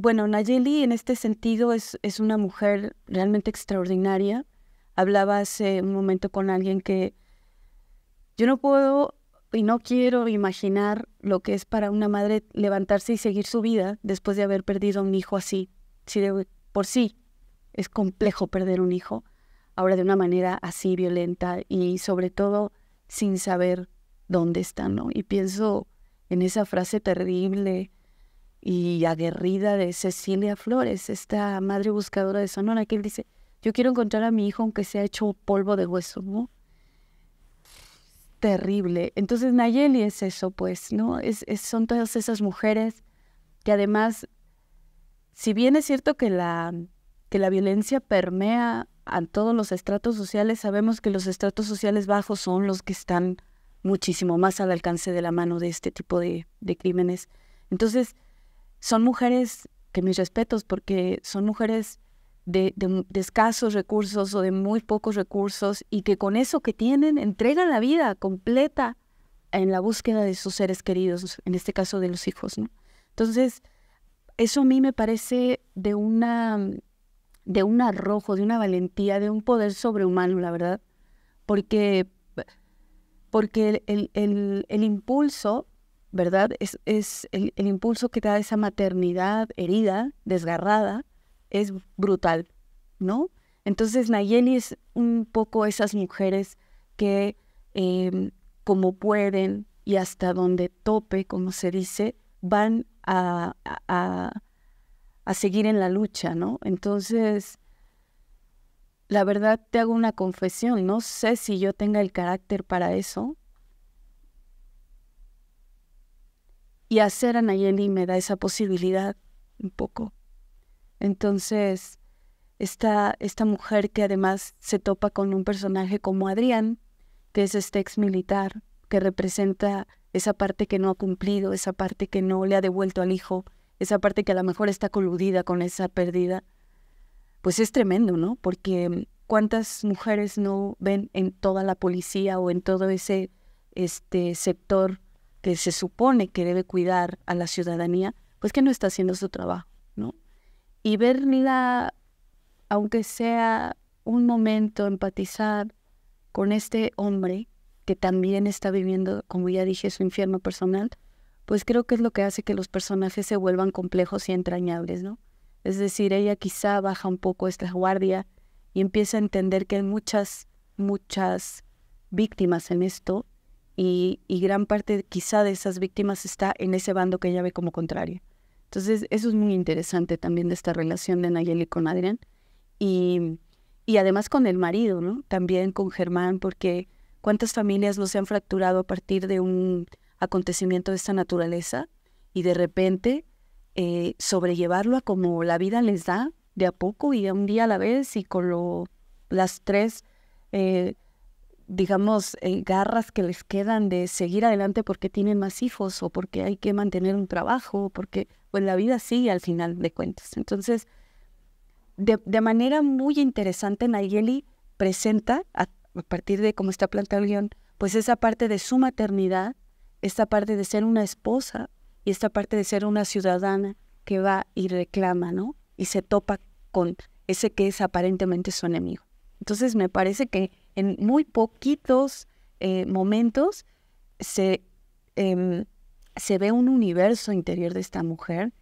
bueno, Nayeli en este sentido es, es una mujer realmente extraordinaria. Hablaba hace un momento con alguien que yo no puedo y no quiero imaginar lo que es para una madre levantarse y seguir su vida después de haber perdido a un hijo así. Si por sí es complejo perder un hijo, ahora de una manera así violenta y sobre todo sin saber dónde está, ¿no? Y pienso en esa frase terrible y aguerrida de Cecilia Flores, esta madre buscadora de Sonora, que dice, yo quiero encontrar a mi hijo aunque se ha hecho polvo de hueso, ¿no? Terrible. Entonces Nayeli es eso, pues, ¿no? Es, son todas esas mujeres que además, si bien es cierto que la, que la violencia permea a todos los estratos sociales, sabemos que los estratos sociales bajos son los que están muchísimo más al alcance de la mano de este tipo de crímenes. Entonces, son mujeres que mis respetos, porque son mujeres de, escasos recursos o de muy pocos recursos y que con eso que tienen entregan la vida completa en la búsqueda de sus seres queridos, en este caso de los hijos. ¿no? Entonces, eso a mí me parece de una de un arrojo, de una valentía, de un poder sobrehumano, la verdad, porque, porque el, el impulso ¿verdad? Es, el, impulso que da esa maternidad herida, desgarrada, es brutal, ¿no? Entonces Nayeli es un poco esas mujeres que em, como pueden y hasta donde tope, como se dice, van a, a seguir en la lucha, ¿no? Entonces, la verdad te hago una confesión, no sé si yo tenga el carácter para eso, Y hacer a Nayeli me da esa posibilidad un poco. Entonces, esta, esta mujer que además se topa con un personaje como Adrián, que es este ex militar, que representa esa parte que no ha cumplido, esa parte que no le ha devuelto al hijo, esa parte que a lo mejor está coludida con esa pérdida, pues es tremendo, ¿no? Porque mm, cuántas mujeres no ven en toda la policía o en todo ese este sector que se supone que debe cuidar a la ciudadanía, pues que no está haciendo su trabajo, ¿no? Y verla, aunque sea un momento, empatizar con este hombre que también está viviendo, como ya dije, su infierno personal, pues creo que es lo que hace que los personajes se vuelvan complejos y entrañables, ¿no? Es decir, ella quizá baja un poco esta guardia y empieza a entender que hay muchas, muchas víctimas en esto y, gran parte quizá de esas víctimas está en ese bando que ella ve como contrario. Entonces, eso es muy interesante también de esta relación de Nayeli con Adrián. Y, además con el marido, ¿no? También con Germán, porque cuántas familias no se han fracturado a partir de un acontecimiento de esta naturaleza y de repente eh, sobrellevarlo a como la vida les da de a poco y a un día a la vez y con lo, las tres eh, digamos, eh, garras que les quedan de seguir adelante porque tienen más hijos o porque hay que mantener un trabajo, porque pues la vida sigue al final de cuentas. Entonces, de, manera muy interesante, Nayeli presenta, a, partir de cómo está planteado el guión, pues esa parte de su maternidad, esta parte de ser una esposa y esta parte de ser una ciudadana que va y reclama, ¿no? Y se topa con ese que es aparentemente su enemigo. Entonces, me parece que en muy poquitos eh, momentos se, em, se ve un universo interior de esta mujer